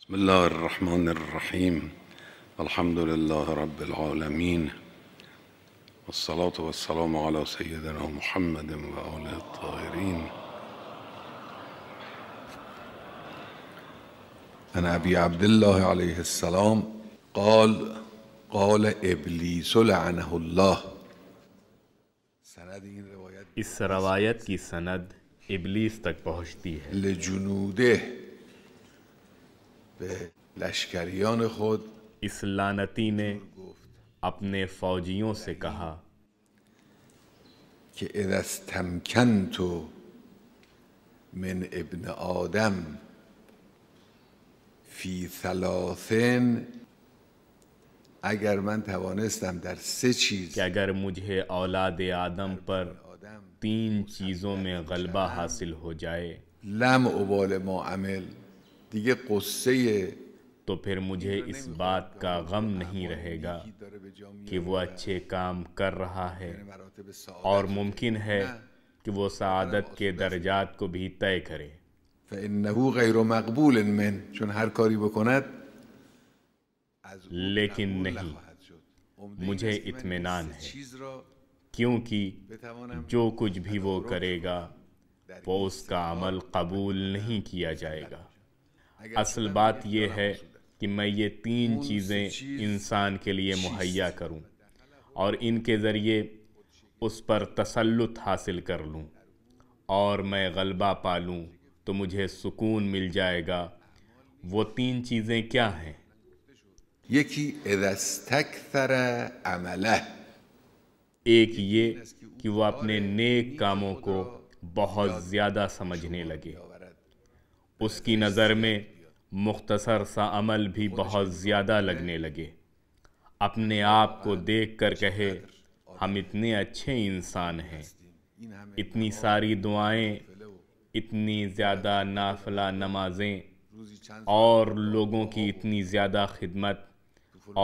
بسم الله الرحمن الرحيم الحمد لله رب العالمين والصلاة والسلام على سيدنا محمد وآله الطاهرين عن أبي عبد الله عليه السلام قال قال إبليس لعنه الله روایت کی سند ابلیس تک پہنچتی ہے لجنوده به لشکریان خود اس لانتی نے اپنے فوجیوں سے کہا که اذا تو من ابن آدم فی ثلاثن اگر من توانستم در سه چیز که اگر مجھے اولاد آدم پر تین چیزوں میں غلبہ حاصل ہو جائے لم اوبال ما عمل دیگه قصه तो फिर मुझे इस बात का गम नहीं रहेगा कि वो अच्छे काम कर रहा है और मुमकिन है कि वो सआदत के दर्जात को भी तय करे लेकिन नहीं मुझे इत्मीनान है क्योंकि जो कुछ भी वो तो करेगा वो उसका अमल कबूल नहीं किया जाएगा असल बात यह है कि मैं ये तीन चीज़ें इंसान के लिए मुहैया करूं और इनके ज़रिए उस पर तसल्लुत हासिल कर लूं और मैं गलबा पा तो मुझे सुकून मिल जाएगा वो तीन चीज़ें क्या हैं एक ये कि वो अपने नेक कामों को बहुत ज़्यादा समझने लगे उसकी नज़र में मुख्तसर सा अमल भी बहुत ज़्यादा लगने लगे अपने आप को देख कर कहे हम इतने अच्छे इंसान हैं इतनी सारी दुआएं इतनी ज़्यादा नाफला नमाजें और लोगों की इतनी ज़्यादा खिदमत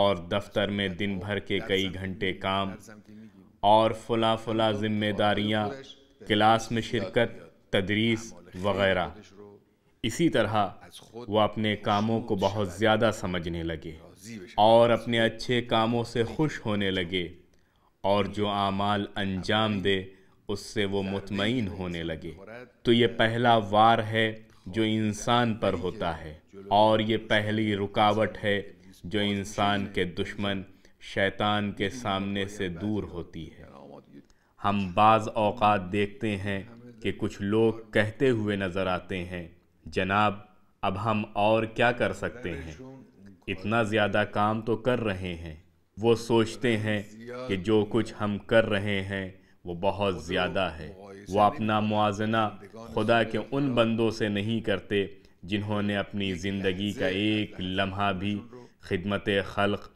और दफ्तर में दिन भर के कई घंटे काम और फला फला जिम्मेदारियाँ क्लास में शिरकत तदरीस वगैरह इसी तरह वो अपने कामों को बहुत ज़्यादा समझने लगे और अपने अच्छे कामों से खुश होने लगे और जो आमाल अंजाम दे उससे वो मुतमिन होने लगे तो ये पहला वार है जो इंसान पर होता है और ये पहली रुकावट है जो इंसान के दुश्मन शैतान के सामने से दूर होती है हम बाज़ अवत देखते हैं कि कुछ लोग कहते हुए नज़र आते हैं जनाब अब हम और क्या कर सकते हैं इतना ज़्यादा काम तो कर रहे हैं वो सोचते हैं कि जो कुछ हम कर रहे हैं वो बहुत ज़्यादा है वो अपना मुआजना खुदा के उन बंदों से नहीं करते जिन्होंने अपनी ज़िंदगी का एक लम्हा भी खिदमत खल्क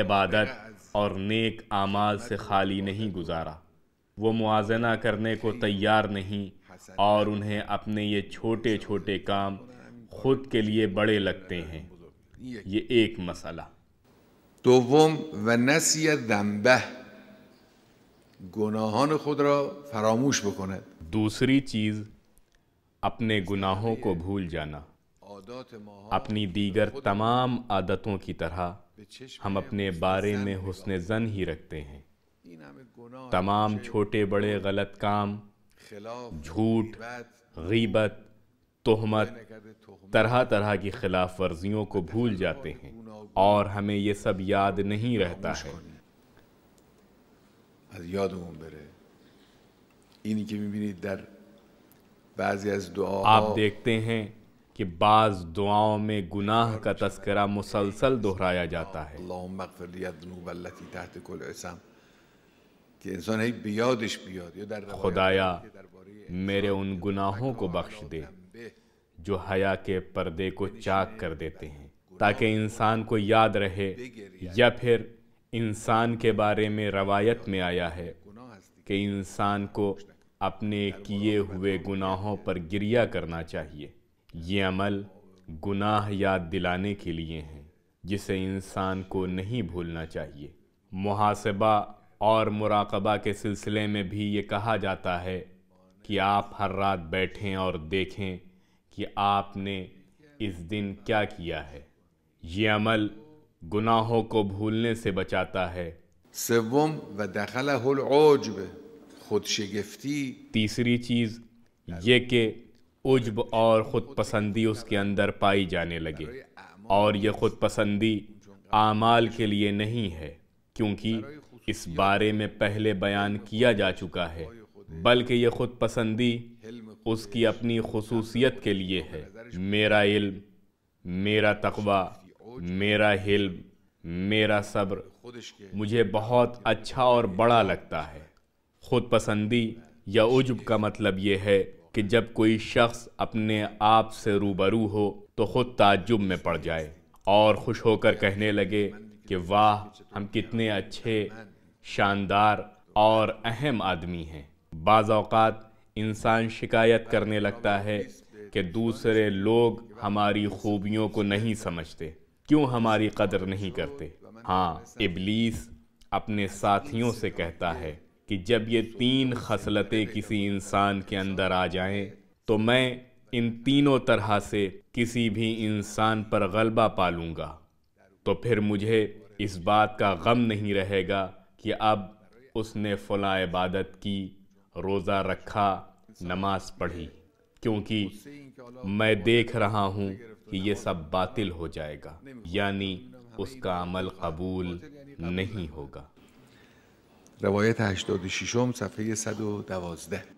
इबादत और नेक आमाल से खाली नहीं गुजारा वो मुआजना करने को तैयार नहीं और उन्हें अपने ये छोटे छोटे काम खुद के लिए बड़े लगते हैं ये एक मसला तो و نسی ذنبه दूसरी चीज अपने गुनाहों को भूल जाना अपनी दीगर तमाम आदतों की तरह हम अपने बारे में हुस्न जन ही रखते हैं तमाम छोटे बड़े गलत काम झूठ गीबत तोहमत तरह तरह की खिलाफ वर्जियों को भूल जाते हैं और हमें ये सब याद नहीं रहता है आप देखते हैं कि बाज़ दुआओं में गुनाह का तस्करा मुसलसल दोहराया जाता है खुदाया मेरे उन गुनाहों को बख्श दे जो हया के पर्दे को चाक कर देते हैं ताकि इंसान को याद रहे या फिर इंसान के बारे में रवायत में आया है कि इंसान को अपने किए हुए गुनाहों पर गिरिया करना चाहिए ये अमल गुनाह याद दिलाने के लिए हैं जिसे इंसान को नहीं भूलना चाहिए मुहासबा और मुराकबा के सिलसिले में भी ये कहा जाता है कि आप हर रात बैठें और देखें कि आपने इस दिन क्या किया है ये अमल गुनाहों को भूलने से बचाता है सेवम व दखलजब खुद तीसरी चीज़ ये कि उजब और ख़ुद पसंदी उसके अंदर पाई जाने लगे और ये खुद पसंदी आमाल के लिए नहीं है क्योंकि इस बारे में पहले बयान किया जा चुका है बल्कि यह खुद पसंदी उसकी अपनी खसूसियत के लिए है मेरा इल्म मेरा तकवा मेरा हिल्म मेरा सब्र मुझे बहुत अच्छा और बड़ा लगता है खुद पसंदी या उजब का मतलब ये है कि जब कोई शख्स अपने आप से रूबरू हो तो खुद ताजुब में पड़ जाए और खुश होकर कहने लगे कि वाह हम कितने अच्छे शानदार और अहम आदमी हैं बाज़ात इंसान शिकायत करने लगता है कि दूसरे लोग हमारी खूबियों को नहीं समझते क्यों हमारी कदर नहीं करते हाँ इबलीस अपने साथियों से कहता है कि जब ये तीन खसलतें किसी इंसान के अंदर आ जाएं तो मैं इन तीनों तरह से किसी भी इंसान पर गलबा पालूंगा तो फिर मुझे इस बात का गम नहीं रहेगा कि अब उसने फ़ला इबादत की रोज़ा रखा नमाज पढ़ी क्योंकि मैं देख रहा हूँ कि ये सब बातिल हो जाएगा यानी उसका अमल कबूल नहीं होगा روایت 86 صفحه 112